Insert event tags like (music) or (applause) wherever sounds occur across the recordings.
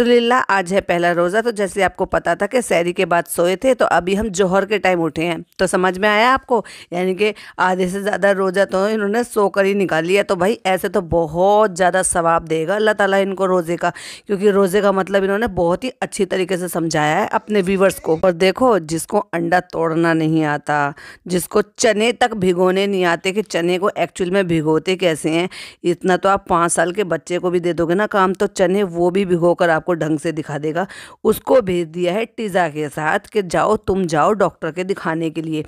अलहमदिल्ला आज है पहला रोज़ा तो जैसे आपको पता था कि सैरी के बाद सोए थे तो अभी हम जोहर के टाइम उठे हैं तो समझ में आया आपको यानी कि आधे से ज़्यादा रोज़ा तो इन्होंने सो कर ही निकाल लिया तो भाई ऐसे तो बहुत ज़्यादा सवाब देगा अल्लाह ताला इनको रोज़े का क्योंकि रोज़े का मतलब इन्होंने बहुत ही अच्छी तरीके से समझाया है अपने व्यूवर्स को और देखो जिसको अंडा तोड़ना नहीं आता जिसको चने तक भिगोने नहीं आते कि चने को एक्चुअल में भिगोते कैसे हैं इतना तो आप पाँच साल के बच्चे को भी दे दोगे ना काम तो चने वो भी भिगो कर आपको आपको ढंग से दिखा देगा उसको भेज दिया है टीज़ा के साथ कि जाओ तुम जाओ डॉक्टर के दिखाने के लिए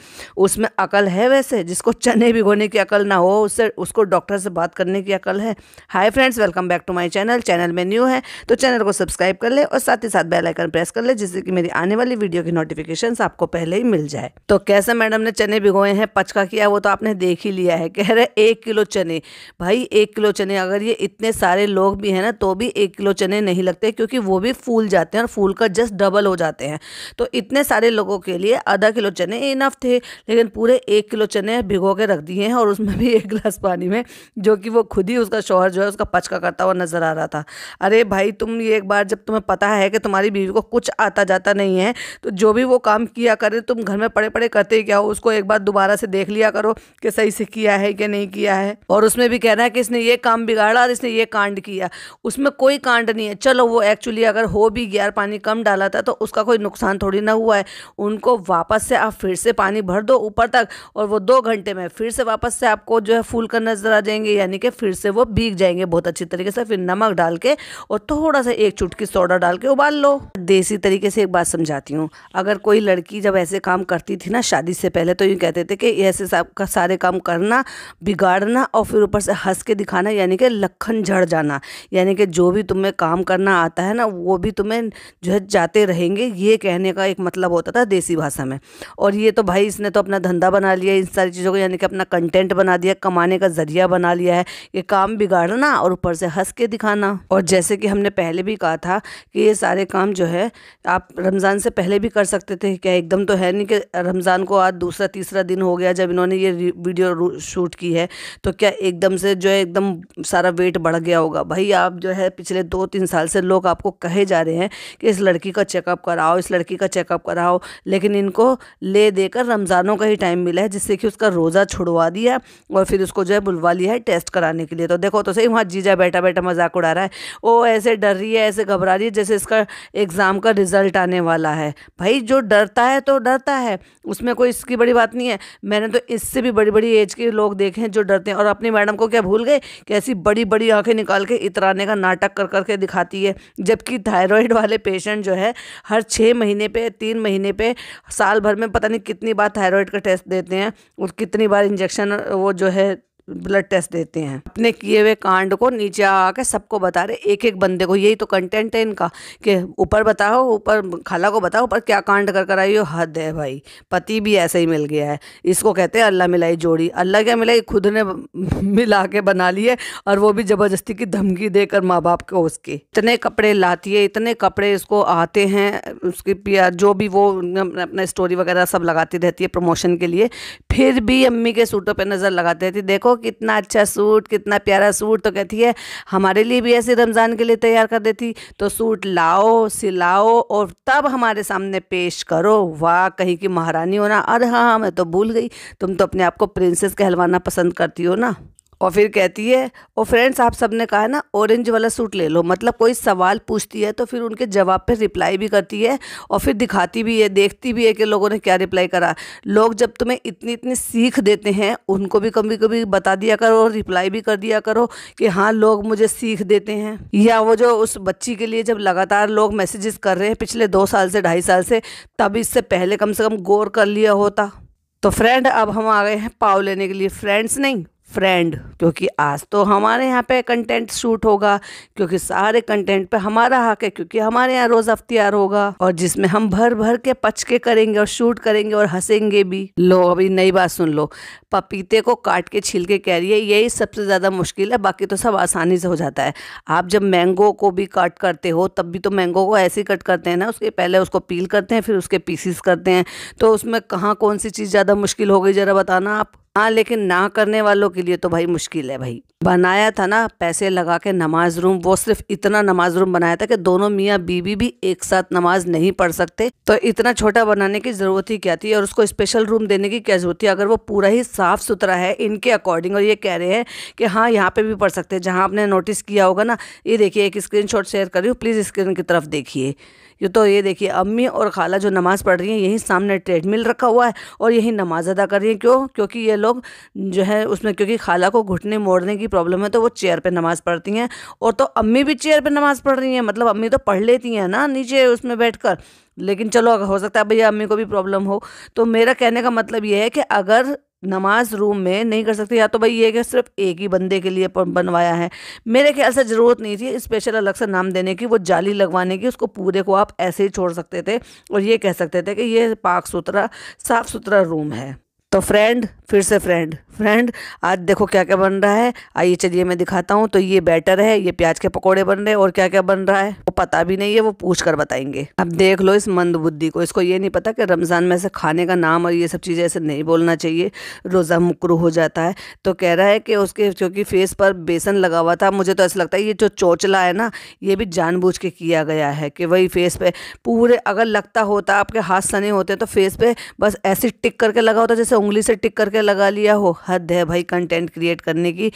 उसमें अकल है वैसे जिसको चने भिगोने की अकल ना हो उससे उसको डॉक्टर से बात करने की अकल है hi friends welcome back to my channel channel में न्यू है तो चैनल को सब्सक्राइब कर ले और साथ ही साथ बेल आइकन प्रेस कर ले जिससे कि मेरी आने वाली वीडियो की नोटिफिकेशन आपको पहले ही मिल जाए तो कैसे मैडम ने चने भिगोए हैं पचका किया वो तो आपने देख ही लिया है कह रहे एक किलो चने भाई एक किलो चने अगर ये इतने सारे लोग भी हैं ना तो भी एक किलो चने नहीं लगते क्योंकि क्योंकि वो भी फूल जाते हैं और फूल का जस्ट डबल हो जाते हैं तो इतने सारे लोगों के लिए आधा किलो चने इनफ थे लेकिन पूरे एक किलो चने भिगो के रख दिए हैं और उसमें भी एक गिलास पानी में जो कि वो खुद ही उसका शोहर जो है उसका पचका करता हुआ नज़र आ रहा था अरे भाई तुम ये एक बार जब तुम्हें पता है कि तुम्हारी बीवी को कुछ आता जाता नहीं है तो जो भी वो काम किया करे तुम घर में पड़े पड़े करते क्या हो उसको एक बार दोबारा से देख लिया करो कि सही से किया है कि नहीं किया है और उसमें भी कह रहा है कि इसने ये काम बिगाड़ा और इसने ये कांड किया उसमें कोई कांड नहीं है चलो वो एक्चुअली अगर हो भी गया पानी कम डाला था तो उसका कोई नुकसान थोड़ी ना हुआ है उनको वापस से आप फिर से पानी भर दो ऊपर तक और वो दो घंटे में फिर से वापस से आपको जो है फूल कर नजर आ जाएंगे यानी कि फिर से वो भीग जाएंगे बहुत अच्छी तरीके से फिर नमक डाल के और थोड़ा सा एक चुटकी सोडा डाल के उबाल लो देसी तरीके से एक बात समझाती हूँ अगर कोई लड़की जब ऐसे काम करती थी ना शादी से पहले तो यूँ कहते थे कि ऐसे का सारे काम करना बिगाड़ना और फिर ऊपर से हंस के दिखाना यानी कि लखन झड़ जाना यानी कि जो भी तुम्हें काम करना आता जाता है ना वो भी तुम्हें जो है जाते रहेंगे ये कहने का एक मतलब होता था देसी भाषा में और ये तो भाई इसने तो अपना धंधा बना लिया इन सारी चीज़ों को यानी कि अपना कंटेंट बना दिया कमाने का ज़रिया बना लिया है ये काम बिगाड़ना और ऊपर से हंस के दिखाना और जैसे कि हमने पहले भी कहा था कि ये सारे काम जो है आप रमज़ान से पहले भी कर सकते थे क्या एकदम तो है नहीं कि रमज़ान को आज दूसरा तीसरा दिन हो गया जब इन्होंने ये वीडियो शूट की है तो क्या एकदम से जो है एकदम सारा वेट बढ़ गया होगा भाई आप जो है पिछले दो तीन साल से लोग आपको कहे जा रहे हैं कि इस लड़की का चेकअप कराओ इस लड़की का चेकअप कराओ लेकिन इनको ले देकर रमज़ानों का ही टाइम मिला है जिससे कि उसका रोज़ा छुड़वा दिया और फिर उसको जो है बुलवा लिया है टेस्ट कराने के लिए तो देखो तो सही वहाँ जीजा बैठा बैठा मजाक उड़ा रहा है वो ऐसे डर रही है ऐसे घबरा रही है जैसे इसका एग्ज़ाम का रिज़ल्ट आने वाला है भाई जो डरता है तो डरता है उसमें कोई इसकी बड़ी बात नहीं है मैंने तो इससे भी बड़ी बड़ी एज के लोग देखे हैं जो डरते हैं और अपनी मैडम को क्या भूल गए कि ऐसी बड़ी बड़ी आंखें निकाल के इतराने का नाटक कर करके दिखाती है जबकि थायराइड वाले पेशेंट जो है हर छः महीने पे तीन महीने पे साल भर में पता नहीं कितनी बार थायराइड का टेस्ट देते हैं और कितनी बार इंजेक्शन वो जो है ब्लड टेस्ट देते हैं अपने किए हुए कांड को नीचे आके सबको बता रहे एक एक बंदे को यही तो कंटेंट है इनका कि ऊपर बताओ ऊपर खाला को बताओ ऊपर क्या कांड कर कर आई हो हद है भाई पति भी ऐसे ही मिल गया है इसको कहते हैं अल्लाह मिलाई जोड़ी अल्लाह क्या मिलाई खुद ने (laughs) मिला के बना लिए और वो भी ज़बरदस्ती की धमकी देकर माँ बाप को उसके इतने कपड़े लाती है इतने कपड़े इसको आते हैं उसकी पिया जो भी वो अपना स्टोरी वगैरह सब लगाती रहती है प्रमोशन के लिए फिर भी अम्मी के सूटों पर नज़र लगाती रहती देखो कितना अच्छा सूट कितना प्यारा सूट तो कहती है हमारे लिए भी ऐसे रमज़ान के लिए तैयार कर देती तो सूट लाओ सिलाओ और तब हमारे सामने पेश करो वाह कहीं की महारानी होना अरे हाँ हाँ मैं तो भूल गई तुम तो अपने आप को प्रिंसेस कहलवाना पसंद करती हो ना और फिर कहती है और फ्रेंड्स आप सबने कहा ना ऑरेंज वाला सूट ले लो मतलब कोई सवाल पूछती है तो फिर उनके जवाब पे रिप्लाई भी करती है और फिर दिखाती भी है देखती भी है कि लोगों ने क्या रिप्लाई करा लोग जब तुम्हें इतनी इतनी सीख देते हैं उनको भी कभी कभी बता दिया करो और रिप्लाई भी कर दिया करो कि हाँ लोग मुझे सीख देते हैं या वो जो उस बच्ची के लिए जब लगातार लोग मैसेजेस कर रहे हैं पिछले दो साल से ढाई साल से तब इससे पहले कम से कम गौर कर लिया होता तो फ्रेंड अब हम आ गए हैं पाव लेने के लिए फ्रेंड्स नहीं फ्रेंड क्योंकि आज तो हमारे यहाँ पे कंटेंट शूट होगा क्योंकि सारे कंटेंट पे हमारा हक है क्योंकि हमारे यहाँ रोज अफ्तियार होगा और जिसमें हम भर भर के पचके करेंगे और शूट करेंगे और हंसेंगे भी लो अभी नई बात सुन लो पपीते को काट के छील के कह रही है यही सबसे ज़्यादा मुश्किल है बाकी तो सब आसानी से हो जाता है आप जब मैंगो को भी काट करते हो तब भी तो मैंगो को ऐसे ही कट करते हैं ना उसके पहले उसको पील करते हैं फिर उसके पीसीस करते हैं तो उसमें कहाँ कौन सी चीज़ ज़्यादा मुश्किल हो गई ज़रा बताना आप हाँ लेकिन ना करने वालों के लिए तो भाई मुश्किल है भाई बनाया था ना पैसे लगा के नमाज रूम वो सिर्फ इतना नमाज रूम बनाया था कि दोनों मियाँ बीबी भी एक साथ नमाज नहीं पढ़ सकते तो इतना छोटा बनाने की ज़रूरत ही क्या थी और उसको स्पेशल रूम देने की क्या ज़रूरत थी अगर वो पूरा ही साफ़ सुथरा है इनके अकॉर्डिंग और ये कह रहे हैं कि हाँ यहाँ पर भी पढ़ सकते हैं जहाँ आपने नोटिस किया होगा ना ये देखिए एक स्क्रीन शेयर कर रही हूँ प्लीज़ स्क्रीन की तरफ देखिए ये तो ये देखिए अम्मी और खाला जो नमाज़ पढ़ रही हैं यहीं सामने ट्रेडमिल रखा हुआ है और यहीं नमाज़ अदा कर रही हैं क्यों क्योंकि ये लोग जो है उसमें क्योंकि खाला को घुटने मोड़ने की प्रॉब्लम है तो वो चेयर पर नमाज़ पढ़ती हैं और तो अम्मी भी चेयर पर नमाज़ पढ़ रही हैं मतलब अम्मी तो पढ़ लेती हैं ना नीचे उसमें बैठ कर लेकिन चलो अगर हो सकता है भैया अम्मी को भी प्रॉब्लम हो तो मेरा कहने का मतलब ये है कि अगर नमाज रूम में नहीं कर सकते या तो भाई ये कि सिर्फ एक ही बंदे के लिए बनवाया है मेरे ख्याल से ज़रूरत नहीं थी स्पेशल अलग से नाम देने की वो जाली लगवाने की उसको पूरे को आप ऐसे ही छोड़ सकते थे और ये कह सकते थे कि ये पाक सुथरा साफ़ सुथरा रूम है तो फ्रेंड फिर से फ्रेंड फ्रेंड आज देखो क्या क्या बन रहा है आइए चलिए मैं दिखाता हूँ तो ये बैटर है ये प्याज के पकौड़े बन रहे हैं और क्या क्या बन रहा है वो पता भी नहीं है वो पूछ कर बताएंगे अब देख लो इस मंद बुद्धि को इसको ये नहीं पता कि रमज़ान में ऐसे खाने का नाम और ये सब चीज़ें ऐसे नहीं बोलना चाहिए रोज़ा मुकरू हो जाता है तो कह रहा है कि उसके क्योंकि फेस पर बेसन लगा हुआ था मुझे तो ऐसा लगता है ये जो चोचला है ना ये भी जानबूझ के किया गया है कि वही फेस पे पूरे अगर लगता होता आपके हाथ सने होते तो फेस पे बस ऐसे टिक करके लगा होता जैसे उंगली से टिक करके लगा लिया हो हद है भाई कंटेंट क्रिएट करने की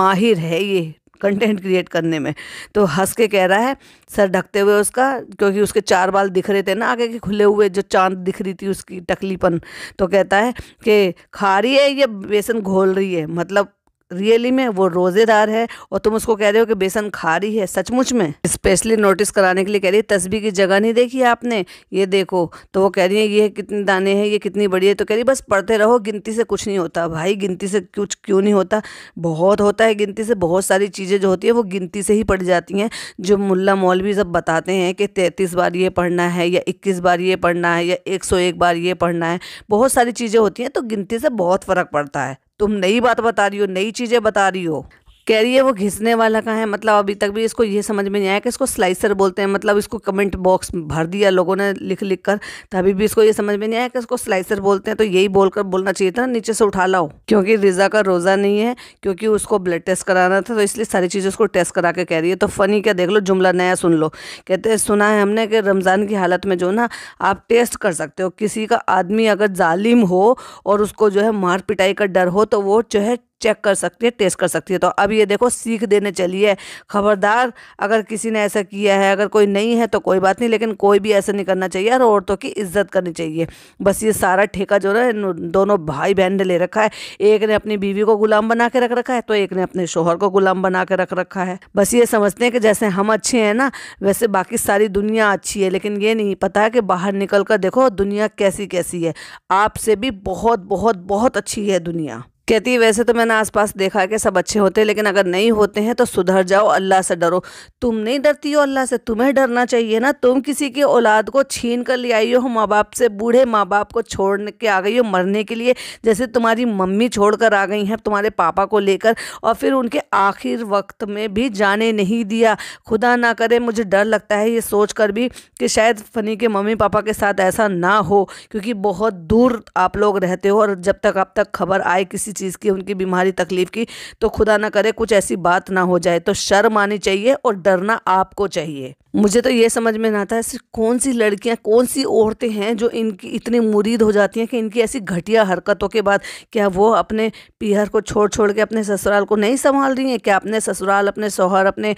माहिर है ये कंटेंट क्रिएट करने में तो हंस के कह रहा है सर ढकते हुए उसका क्योंकि उसके चार बाल दिख रहे थे ना आगे के खुले हुए जो चांद दिख रही थी उसकी टकलीपन तो कहता है कि खा रही है ये बेसन घोल रही है मतलब रियली में वो रोज़ेदार है और तुम उसको कह रहे हो कि बेसन खा रही है सचमुच में स्पेशली नोटिस कराने के लिए कह रही है तस्वीर की जगह नहीं देखी आपने ये देखो तो वो कह रही है ये कितने दाने हैं ये कितनी बड़ी है तो कह रही बस पढ़ते रहो गिनती से कुछ नहीं होता भाई गिनती से कुछ क्यों नहीं होता बहुत होता है गिनती से बहुत सारी चीज़ें जो होती है वो गिनती से ही पढ़ जाती हैं जो मुला मौलवी सब बताते हैं कि तैंतीस बार ये पढ़ना है या इक्कीस बार ये पढ़ना है या एक सौ एक बार ये पढ़ना है बहुत सारी चीज़ें होती हैं तो गिनती से बहुत फ़र्क पड़ता है तुम नई बात बता रही हो नई चीज़ें बता रही हो कह रही है वो घिसने वाला का है मतलब अभी तक भी इसको ये समझ में नहीं आया कि इसको स्लाइसर बोलते हैं मतलब इसको कमेंट बॉक्स भर दिया लोगों ने लिख लिख कर तो अभी भी इसको ये समझ में नहीं आया कि इसको स्लाइसर बोलते हैं तो यही बोलकर बोलना चाहिए था नीचे से उठा लाओ क्योंकि रिजा का रोज़ा नहीं है क्योंकि उसको ब्लड टेस्ट कराना था तो इसलिए सारी चीज़ें उसको टेस्ट करा के कह रही है तो फ़नी क्या देख लो जुमला नया सुन लो कहते हैं सुना है हमने कि रमज़ान की हालत में जो ना आप टेस्ट कर सकते हो किसी का आदमी अगर जालिम हो और उसको जो है मार पिटाई का डर हो तो वो जो है चेक कर सकती है टेस्ट कर सकती है तो अब ये देखो सीख देने चली है खबरदार अगर किसी ने ऐसा किया है अगर कोई नहीं है तो कोई बात नहीं लेकिन कोई भी ऐसा नहीं करना चाहिए और औरतों की इज्जत करनी चाहिए बस ये सारा ठेका जो है दोनों भाई बहन ने ले रखा है एक ने अपनी बीवी को गुलाम बना के रख रखा है तो एक ने अपने शोहर को गुलाम बना के रख रखा है बस ये समझते हैं कि जैसे हम अच्छे हैं ना वैसे बाकी सारी दुनिया अच्छी है लेकिन ये नहीं पता है कि बाहर निकल कर देखो दुनिया कैसी कैसी है आपसे भी बहुत बहुत बहुत अच्छी है दुनिया कहती है वैसे तो मैंने आसपास देखा है कि सब अच्छे होते हैं लेकिन अगर नहीं होते हैं तो सुधर जाओ अल्लाह से डरो तुम नहीं डरती हो अल्लाह से तुम्हें डरना चाहिए ना तुम किसी की औलाद को छीन कर ले आई हो माँ बाप से बूढ़े माँ बाप को छोड़ के आ गई हो मरने के लिए जैसे तुम्हारी मम्मी छोड़ कर आ गई हैं तुम्हारे पापा को लेकर और फिर उनके आखिर वक्त में भी जाने नहीं दिया खुदा ना करे मुझे डर लगता है ये सोच कर भी कि शायद फ़नी के मम्मी पापा के साथ ऐसा ना हो क्योंकि बहुत दूर आप लोग रहते हो और जब तक आप तक खबर आए किसी चीज़ की उनकी बीमारी तकलीफ़ की तो खुदा ना करे कुछ ऐसी बात ना हो जाए तो शर्म आनी चाहिए और डरना आपको चाहिए मुझे तो ये समझ में ना आता है कौन सी लड़कियां कौन सी औरतें हैं जो इनकी इतनी मुरीद हो जाती हैं कि इनकी ऐसी घटिया हरकतों के बाद क्या वो अपने पीहर को छोड़ छोड़ के अपने ससुराल को नहीं संभाल रही हैं क्या अपने ससुराल अपने शोहर अपने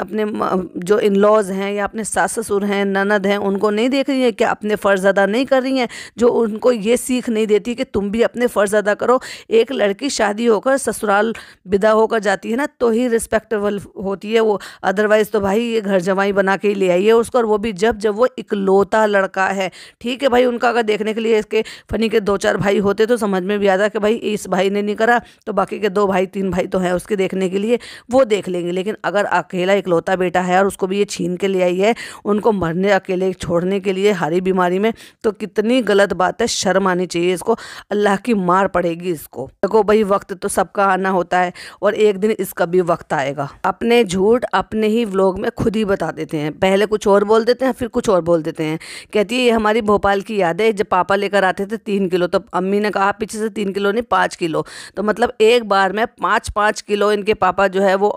अपने जो इन लॉज़ हैं या अपने सास ससुर हैं ननद हैं उनको नहीं देख रही हैं क्या अपने फ़र्ज़ अदा नहीं कर रही हैं जो उनको ये सीख नहीं देती कि तुम भी अपने फ़र्ज़ अदा करो एक लड़की शादी होकर ससुराल विदा होकर जाती है ना तो ही रिस्पेक्टेबल होती है वो अदरवाइज़ तो भाई ये घर जवाई बना बना के ले आई है उसको और वो भी जब जब वो इकलौता लड़का है ठीक है भाई उनका अगर देखने के लिए इसके फनी के दो चार भाई होते तो समझ में भी आता कि भाई इस भाई ने नहीं करा तो बाकी के दो भाई तीन भाई तो हैं उसके देखने के लिए वो देख लेंगे लेकिन अगर अकेला इकलौता बेटा है और उसको भी ये छीन के ले आई है उनको मरने अकेले छोड़ने के लिए हरी बीमारी में तो कितनी गलत बात है शर्म आनी चाहिए इसको अल्लाह की मार पड़ेगी इसको देखो भाई वक्त तो सबका आना होता है और एक दिन इसका भी वक्त आएगा अपने झूठ अपने ही व्लॉग में खुद ही बता देते हैं देते हैं पहले कुछ और बोल देते हैं फिर कुछ और बोल देते हैं कहती है ये हमारी भोपाल की याद है जब पापा लेकर आते थे तीन किलो तो अम्मी ने कहा पीछे से तीन किलो नहीं पाँच किलो तो मतलब एक बार में पाँच पाँच किलो इनके पापा जो है वो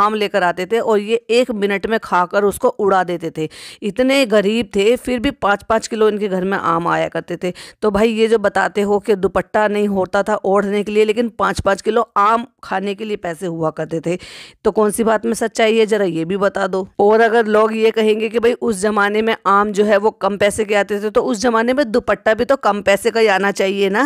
आम लेकर आते थे और ये एक मिनट में खाकर उसको उड़ा देते थे इतने गरीब थे फिर भी पाँच पाँच किलो इनके घर में आम आया करते थे तो भाई ये जो बताते हो कि दुपट्टा नहीं होता था ओढ़ने के लिए लेकिन पाँच पाँच किलो आम खाने के लिए पैसे हुआ करते थे तो कौन सी बात में सच्चाई है ज़रा ये भी बता दो और अगर लोग ये कहेंगे कि भाई उस ज़माने में आम जो है वो कम पैसे के आते थे तो उस ज़माने में दुपट्टा भी तो कम पैसे का ही आना चाहिए ना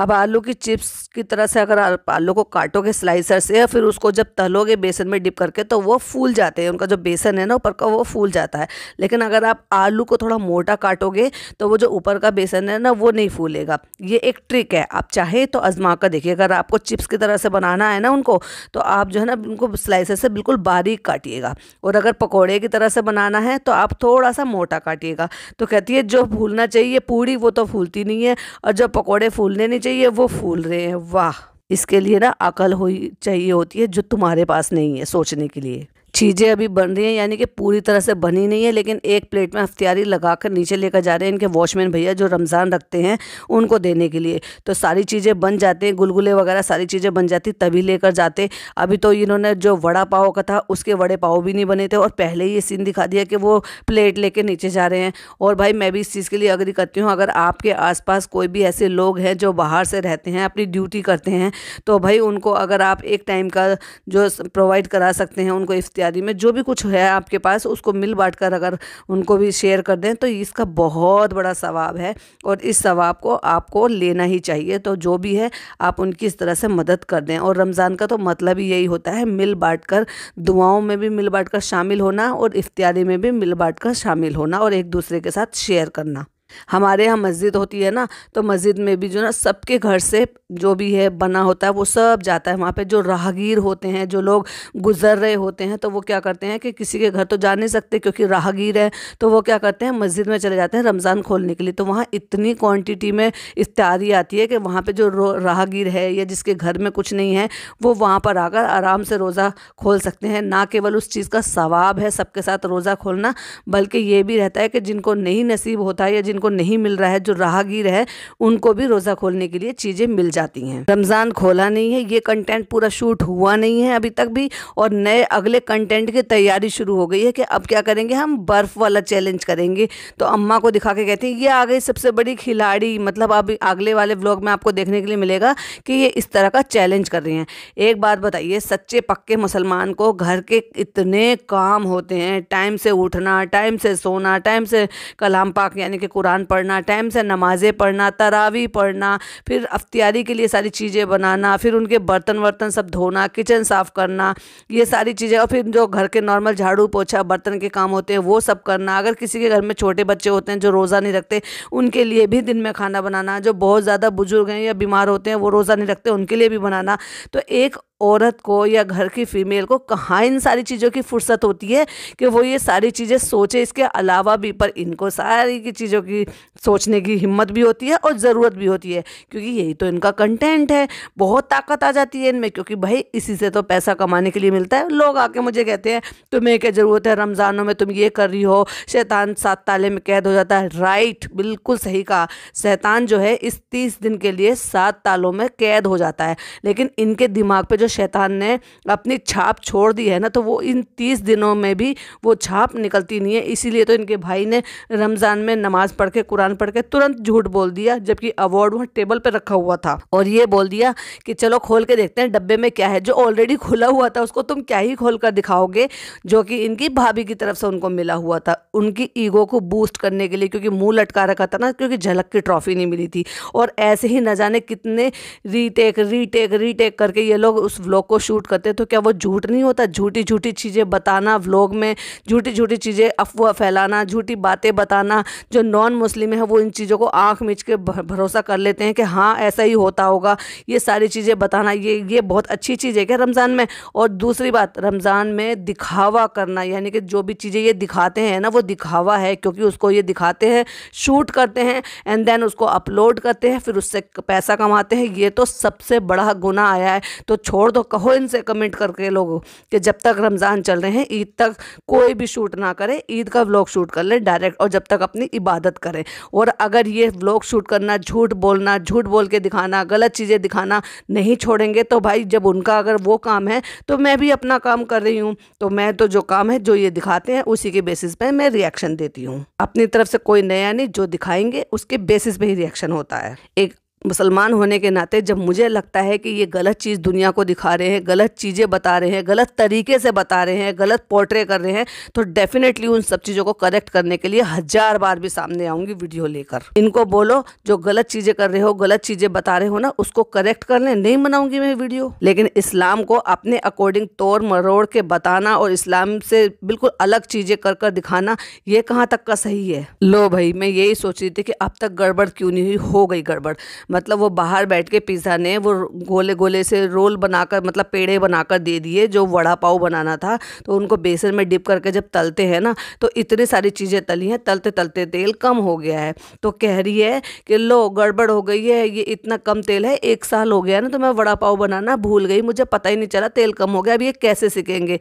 अब आलू की चिप्स की तरह से अगर आप आलू को काटोगे स्लाइसर से या फिर उसको जब तलोगे बेसन में डिप करके तो वो फूल जाते हैं उनका जो बेसन है ना ऊपर का वो फूल जाता है लेकिन अगर आप आलू को थोड़ा मोटा काटोगे तो वो जो ऊपर का बेसन है ना वो नहीं फूलेगा ये एक ट्रिक है आप चाहे तो आजमा कर देखिए अगर आपको चिप्स की तरह से बनाना है ना उनको तो आप जो है ना उनको स्लाइसर से बिल्कुल बारीक काटिएगा और अगर पकौड़े की तरह से बनाना है तो आप थोड़ा सा मोटा काटिएगा तो कहती है जो फूलना चाहिए पूड़ी वो तो फूलती नहीं है और जो पकौड़े फूलने नहीं चाहिए वो फूल रहे हैं वाह इसके लिए ना अकल हो चाहिए होती है जो तुम्हारे पास नहीं है सोचने के लिए चीज़ें अभी बन रही हैं यानी कि पूरी तरह से बनी नहीं है लेकिन एक प्लेट में हफ्तियारी लगा कर नीचे लेकर जा रहे हैं इनके वॉचमैन भैया जो रमज़ान रखते हैं उनको देने के लिए तो सारी चीज़ें बन जाते हैं गुलगुले वगैरह सारी चीज़ें बन जाती तभी लेकर जाते अभी तो इन्होंने जो वड़ा पाव का था उसके वड़े पाव भी नहीं बने थे और पहले ही ये सीन दिखा दिया कि वो प्लेट ले नीचे जा रहे हैं और भाई मैं भी इस चीज़ के लिए अग्री करती हूँ अगर आपके आस कोई भी ऐसे लोग हैं जो बाहर से रहते हैं अपनी ड्यूटी करते हैं तो भाई उनको अगर आप एक टाइम का जो प्रोवाइड करा सकते हैं उनको इफ्तार इत्यादि में जो भी कुछ है आपके पास उसको मिल बांट कर अगर उनको भी शेयर कर दें तो इसका बहुत बड़ा सवाब है और इस सवाब को आपको लेना ही चाहिए तो जो भी है आप उनकी इस तरह से मदद कर दें और रमज़ान का तो मतलब ही यही होता है मिल बांट कर दुआओं में भी मिल बांट कर शामिल होना और इफ्तियारी में भी मिल बांट कर शामिल होना और एक दूसरे के साथ शेयर करना हमारे यहाँ मस्जिद होती है ना तो मस्जिद में भी जो ना सबके घर से जो भी है बना होता है वो सब जाता है वहाँ पे जो राहगीर होते हैं जो लोग गुजर रहे होते हैं तो वो क्या करते हैं कि किसी के घर तो जा नहीं सकते क्योंकि राहगीर है तो वो क्या करते हैं मस्जिद में चले जाते हैं रमज़ान खोलने के लिए तो वहाँ इतनी क्वान्टिटी में इफ्तारी आती है कि वहाँ पर जो राहगीर है या जिसके घर में कुछ नहीं है वो वहाँ पर आकर आराम से रोज़ा खोल सकते हैं ना केवल उस चीज़ का सवाब है सबके साथ रोज़ा खोलना बल्कि ये भी रहता है कि जिनको नहीं नसीब होता है या जिनको को नहीं मिल रहा है जो राहगीर है उनको भी रोज़ा खोलने के लिए चीज़ें मिल जाती हैं रमज़ान खोला नहीं है ये कंटेंट पूरा शूट हुआ नहीं है अभी तक भी और नए अगले कंटेंट की तैयारी शुरू हो गई है कि अब क्या करेंगे हम बर्फ़ वाला चैलेंज करेंगे तो अम्मा को दिखा के कहते हैं ये आ गई सबसे बड़ी खिलाड़ी मतलब अब अगले वाले ब्लॉग में आपको देखने के लिए मिलेगा कि ये इस तरह का चैलेंज कर रही हैं एक बात बताइए सच्चे पक्के मुसलमान को घर के इतने काम होते हैं टाइम से उठना टाइम से सोना टाइम से कलाम पाक यानी कि कुरान पढ़ना टाइम से नमाज़ें पढ़ना तरावी पढ़ना फिर अफ्तियारी के लिए सारी चीज़ें बनाना फिर उनके बर्तन वर्तन सब धोना किचन साफ़ करना ये सारी चीज़ें और फिर जो घर के नॉर्मल झाड़ू पोछा बर्तन के काम होते हैं वो सब करना अगर किसी के घर में छोटे बच्चे होते हैं जो रोज़ा नहीं रखते उनके लिए भी दिन में खाना बनाना जो बहुत ज़्यादा बुजुर्ग हैं या बीमार होते हैं वो रोज़ा नहीं रखते उनके लिए भी बनाना तो एक औरत को या घर की फीमेल को कहाँ इन सारी चीज़ों की फुर्सत होती है कि वो ये सारी चीज़ें सोचे इसके अलावा भी पर इनको सारी की चीज़ों की सोचने की हिम्मत भी होती है और ज़रूरत भी होती है क्योंकि यही तो इनका कंटेंट है बहुत ताकत आ जाती है इनमें क्योंकि भाई इसी से तो पैसा कमाने के लिए मिलता है लोग आके मुझे कहते हैं तुम्हें क्या ज़रूरत है रमज़ानों में तुम ये कर रही हो शैतान सात ताले में कैद हो जाता है राइट बिल्कुल सही कहा शैतान जो है इस तीस दिन के लिए सात तालों में कैद हो जाता है लेकिन इनके दिमाग पर जो शैतान ने अपनी छाप छोड़ दी है ना तो वो इन तीस दिनों में भी वो छाप निकलती नहीं है इसीलिए तो इनके भाई ने रमज़ान में नमाज़ पढ़ के कुरान पढ़ के तुरंत झूठ बोल दिया जबकि अवार्ड वहाँ टेबल पर रखा हुआ था और ये बोल दिया कि चलो खोल के देखते हैं डब्बे में क्या है जो ऑलरेडी खुला हुआ था उसको तुम क्या ही खोल कर दिखाओगे जो कि इनकी भाभी की तरफ से उनको मिला हुआ था उनकी ईगो को बूस्ट करने के लिए क्योंकि मुंह लटका रखा था ना क्योंकि झलक की ट्रॉफी नहीं मिली थी और ऐसे ही न जाने कितने रीटेक रीटेक रीटेक करके ये लोग उस व्लॉग को शूट करते तो क्या वो झूठ नहीं होता झूठी झूठी चीज़ें बताना व्लॉग में झूठी झूठी चीज़ें अफवाह फैलाना झूठी बातें बताना जो नॉन मुस्लिम है वो इन चीज़ों को आँख मिच के भरोसा कर लेते हैं कि हाँ ऐसा ही होता होगा ये सारी चीज़ें बताना ये ये बहुत अच्छी चीज़ है क्या रमज़ान में और दूसरी बात रमज़ान में दिखावा करना यानी कि जो भी चीज़ें ये दिखाते हैं ना वो दिखावा है क्योंकि उसको ये दिखाते हैं शूट करते हैं एंड देन उसको अपलोड करते हैं फिर उससे पैसा कमाते हैं ये तो सबसे बड़ा गुना आया है तो छोड़ छोड़ दो कहो इनसे कमेंट करके लोगों कि जब तक रमज़ान चल रहे हैं ईद तक कोई भी शूट ना करें ईद का व्लॉग शूट कर लें डायरेक्ट और जब तक अपनी इबादत करें और अगर ये व्लॉग शूट करना झूठ बोलना झूठ बोल के दिखाना गलत चीज़ें दिखाना नहीं छोड़ेंगे तो भाई जब उनका अगर वो काम है तो मैं भी अपना काम कर रही हूँ तो मैं तो जो काम है जो ये दिखाते हैं उसी के बेसिस पर मैं रिएक्शन देती हूँ अपनी तरफ से कोई नया नहीं जो दिखाएंगे उसके बेसिस पर ही रिएक्शन होता है एक मुसलमान होने के नाते जब मुझे लगता है कि ये गलत चीज़ दुनिया को दिखा रहे हैं गलत चीज़ें बता रहे हैं गलत तरीके से बता रहे हैं गलत पोर्ट्रे कर रहे हैं तो डेफिनेटली उन सब चीज़ों को करेक्ट करने के लिए हज़ार बार भी सामने आऊँगी वीडियो लेकर इनको बोलो जो गलत चीज़ें कर रहे हो गलत चीज़ें बता रहे हो ना उसको करेक्ट कर लें नहीं बनाऊँगी मैं वीडियो लेकिन इस्लाम को अपने अकॉर्डिंग तोड़ मरोड़ के बताना और इस्लाम से बिल्कुल अलग चीज़ें कर कर दिखाना ये कहाँ तक का सही है लो भाई मैं यही सोच रही थी कि अब तक गड़बड़ क्यों नहीं हुई हो गई गड़बड़ मतलब वो बाहर बैठ के पिज़्ज़ा ने वो गोले गोले से रोल बनाकर मतलब पेड़े बनाकर दे दिए जो वड़ा पाव बनाना था तो उनको बेसन में डिप करके जब तलते हैं ना तो इतनी सारी चीज़ें तली हैं तलते तलते तेल कम हो गया है तो कह रही है कि लो गड़बड़ हो गई है ये इतना कम तेल है एक साल हो गया ना तो मैं वड़ा पाव बनाना भूल गई मुझे पता ही नहीं चला तेल कम हो गया अब ये कैसे सीखेंगे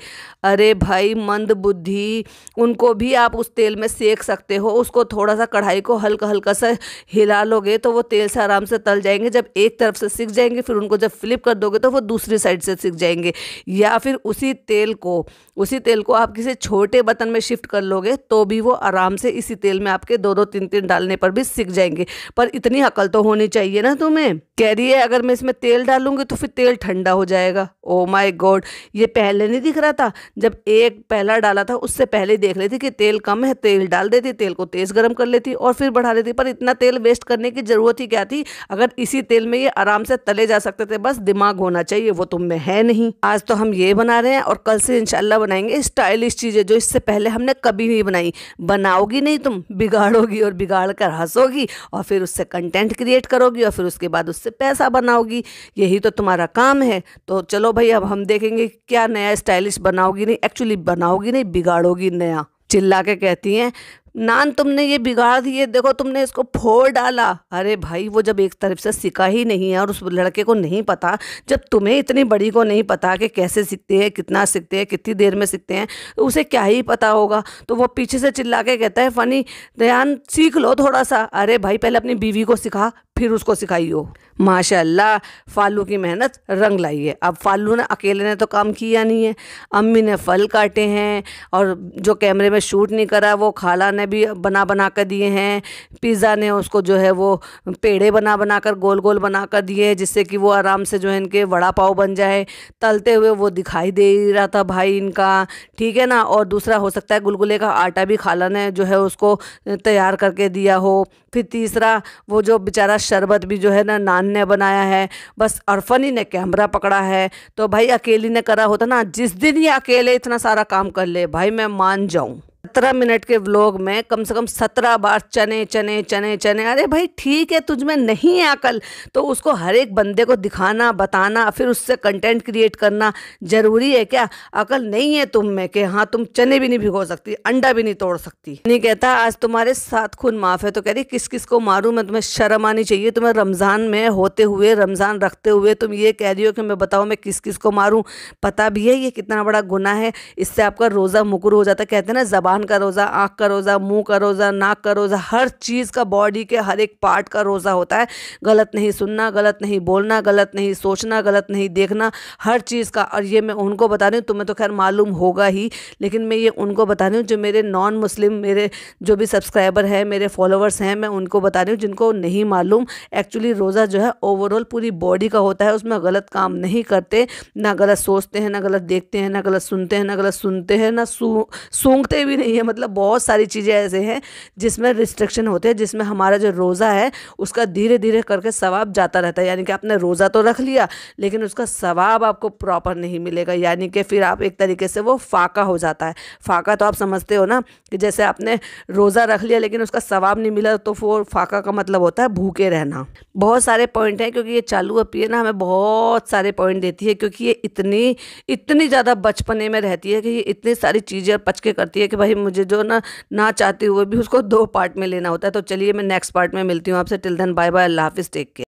अरे भाई मंद बुद्धि उनको भी आप उस तेल में सेक सकते हो उसको थोड़ा सा कढ़ाई को हल्का हल्का सा हिला लोगे तो वो तेल से आराम से तल जाएंगे जब एक तरफ से सीख जाएंगे फिर उनको जब फ्लिप कर दोगे तो वो दूसरी साइड से सीख जाएंगे या फिर उसी तेल को उसी तेल को आप किसी छोटे बर्तन में शिफ्ट कर लोगे तो भी वो आराम से इसी तेल में आपके दो दो तीन तीन डालने पर भी सीख जाएंगे पर इतनी अकल तो होनी चाहिए ना तुम्हें कह रही है अगर मैं इसमें तेल डालूंगी तो फिर तेल ठंडा हो जाएगा ओ माय गॉड ये पहले नहीं दिख रहा था जब एक पहला डाला था उससे पहले देख लेती कि तेल कम है तेल डाल देती तेल को तेज़ गर्म कर लेती और फिर बढ़ा लेती पर इतना तेल वेस्ट करने की ज़रूरत ही क्या थी अगर इसी तेल में ये आराम से तले जा सकते थे बस दिमाग होना चाहिए वो तुम में है नहीं आज तो हम ये बना रहे हैं और कल से इनशाला बनाएंगे स्टाइलिश चीज़ें जो इससे पहले हमने कभी नहीं बनाई बनाओगी नहीं तुम बिगाड़ोगी और बिगाड़ कर हंसोगी और फिर उससे कंटेंट क्रिएट करोगी और फिर उसके बाद उससे पैसा बनाओगी यही तो तुम्हारा काम है तो चलो भाई अब हम देखेंगे क्या नया स्टाइलिश बनाओगी नहीं एक्चुअली बनाओगी नहीं बिगाड़ोगी नया चिल्ला के कहती हैं नान तुमने ये बिगाड़ दिए देखो तुमने इसको फोड़ डाला अरे भाई वो जब एक तरफ से सीखा ही नहीं है और उस लड़के को नहीं पता जब तुम्हें इतनी बड़ी को नहीं पता कि कैसे सीखते हैं कितना सीखते हैं कितनी देर में सीखते हैं तो उसे क्या ही पता होगा तो वो पीछे से चिल्ला के कहता है फ़नी ध्यान सीख लो थोड़ा सा अरे भाई पहले अपनी बीवी को सिखा फिर उसको सिखाई हो माशाल्लाह फालू की मेहनत रंग लाई है अब फालू ने अकेले ने तो काम किया नहीं है अम्मी ने फल काटे हैं और जो कैमरे में शूट नहीं करा वो खाला ने भी बना बना कर दिए हैं पिज़्ज़ा ने उसको जो है वो पेड़े बना बना कर गोल गोल बना कर दिए जिससे कि वो आराम से जो है इनके वड़ा पाव बन जाए तलते हुए वो दिखाई दे रहा था भाई इनका ठीक है ना और दूसरा हो सकता है गुलगुले का आटा भी खाला ने जो है उसको तैयार करके दिया हो फिर तीसरा वो जो बेचारा शरबत भी जो है ना नान ने बनाया है बस अरफनी ने कैमरा पकड़ा है तो भाई अकेली ने करा होता ना जिस दिन ये अकेले इतना सारा काम कर ले भाई मैं मान जाऊँ सत्रह मिनट के व्लॉग में कम से कम सत्रह बार चने चने चने चने अरे भाई ठीक है तुझ में नहीं है अकल तो उसको हर एक बंदे को दिखाना बताना फिर उससे कंटेंट क्रिएट करना ज़रूरी है क्या अकल नहीं है तुम में कि हाँ तुम चने भी नहीं भिगो सकती अंडा भी नहीं तोड़ सकती नहीं कहता आज तुम्हारे साथ खून माफ़ है तो कह रही किस किस को मारूँ मैं तुम्हें शर्म आनी चाहिए तुम्हें रमज़ान में होते हुए रमज़ान रखते हुए तुम ये कह रही हो कि मैं बताओ मैं किस किस को मारूँ पता भी है ये कितना बड़ा गुना है इससे आपका रोज़ा मुकुर हो जाता कहते ना जबान ज़बान का रोज़ा आँख का रोज़ा मुंह का रोज़ा नाक का रोज़ा हर चीज़ का बॉडी के हर एक पार्ट का रोज़ा होता है गलत नहीं सुनना गलत नहीं बोलना गलत नहीं सोचना गलत नहीं देखना हर चीज़ का और ये मैं उनको बता रही हूँ तुम्हें तो खैर मालूम होगा ही लेकिन मैं ये उनको बता रही हूँ जो मेरे नॉन मुस्लिम मेरे जो भी सब्सक्राइबर हैं मेरे फॉलोअर्स हैं मैं उनको बता रही हूँ जिनको नहीं मालूम एक्चुअली रोज़ा जो है ओवरऑल पूरी बॉडी का होता है उसमें गलत काम नहीं करते ना गलत सोचते हैं ना गलत देखते हैं ना गलत सुनते हैं ना गलत सुनते हैं ना सूंघते भी नहीं है मतलब बहुत सारी चीज़ें ऐसे हैं जिसमें रिस्ट्रिक्शन होते हैं जिसमें हमारा जो रोज़ा है उसका धीरे धीरे करके सवाब जाता रहता है यानी कि आपने रोज़ा तो रख लिया लेकिन उसका सवाब आपको प्रॉपर नहीं मिलेगा यानी कि फिर आप एक तरीके से वो फाका हो जाता है फाका तो आप समझते हो ना कि जैसे आपने रोज़ा रख लिया लेकिन उसका सवाब नहीं मिला तो वो फाका का मतलब होता है भूखे रहना बहुत सारे पॉइंट हैं क्योंकि ये चालू अपी है ना हमें बहुत सारे पॉइंट देती है क्योंकि ये इतनी इतनी ज़्यादा बचपने में रहती है कि ये इतनी सारी चीज़ें पचके करती है कि भाई भाई मुझे जो ना ना चाहते हुए भी उसको दो पार्ट में लेना होता है तो चलिए मैं नेक्स्ट पार्ट में मिलती हूँ आपसे टिल धन बाय बाय अल्लाह हाफिज़ टेक केयर